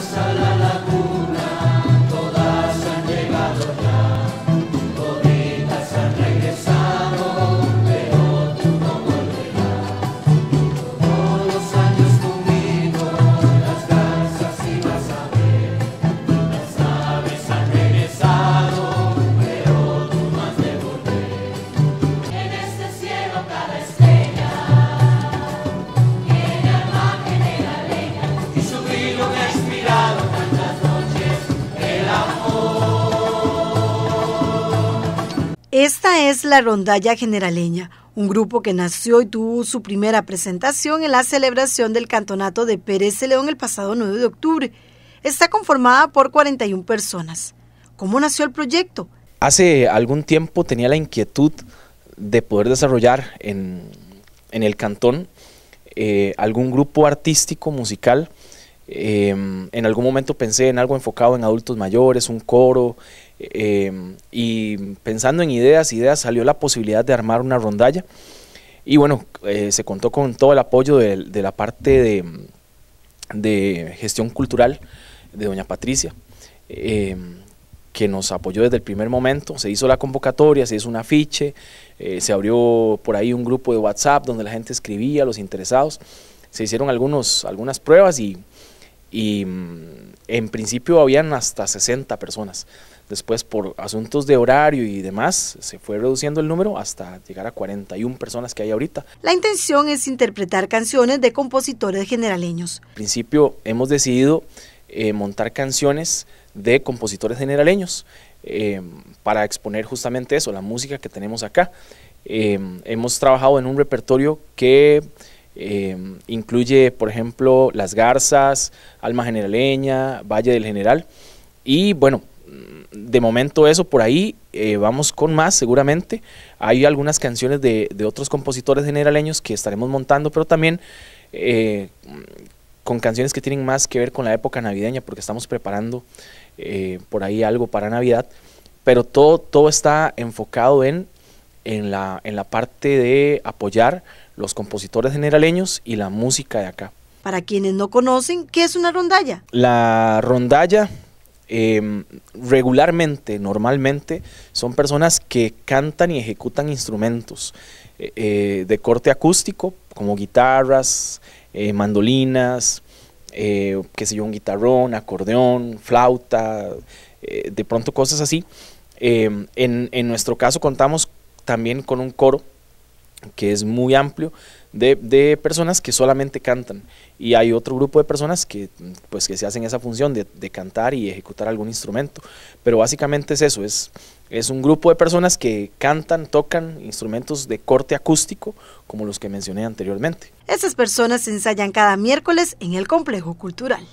sallallahu Esta es la rondalla generaleña, un grupo que nació y tuvo su primera presentación en la celebración del cantonato de Pérez de León el pasado 9 de octubre. Está conformada por 41 personas. ¿Cómo nació el proyecto? Hace algún tiempo tenía la inquietud de poder desarrollar en, el cantón eh, algún grupo artístico musical Em, en algún momento pensé en algo enfocado en adultos mayores, un coro, em, y pensando en ideas, ideas, salió la posibilidad de armar una rondalla. Y bueno, eh, se contó con todo el apoyo de, la parte de, gestión cultural de doña Patricia, em, que nos apoyó desde el primer momento. Se hizo la convocatoria, se hizo un afiche, eh, se abrió por ahí un grupo de WhatsApp donde la gente escribía, los interesados. Se hicieron algunos, algunas pruebas y y mm, en principio habían hasta 60 personas. Después, por asuntos de horario y demás, se fue reduciendo el número hasta llegar a 41 personas que hay ahorita. La intención es interpretar canciones de compositores generaleños. En principio hemos decidido eh, montar canciones de compositores generaleños eh, para exponer justamente eso, la música que tenemos acá. Eh, hemos trabajado en un repertorio que Em, incluye, por ejemplo, Las Garzas, Alma Generaleña, Valle del General. Y bueno, de momento eso por ahí, eh, vamos con más seguramente. Hay algunas canciones de, otros compositores generaleños que estaremos montando, pero también eh, con canciones que tienen más que ver con la época navideña, porque estamos preparando eh, por ahí algo para Navidad. Pero todo, todo está enfocado en, la, en la parte de apoyar los compositores generaleños y la música de acá. Para quienes no conocen, ¿qué es una rondalla? La rondalla em, regularmente, normalmente, son personas que cantan y ejecutan instrumentos eh, eh, de corte acústico, como guitarras, eh, mandolinas, qué sé yo, un guitarrón, acordeón, flauta, de pronto cosas así. Em, en nuestro caso contamos también con un coro que es muy amplio, de, personas que solamente cantan. Y hay otro grupo de personas que, pues, se hacen esa función de, cantar y ejecutar algún instrumento. Pero básicamente es eso, es, es un grupo de personas que cantan, tocan instrumentos de corte acústico, como los que mencioné anteriormente. Esas personas ensayan cada miércoles en el complejo cultural.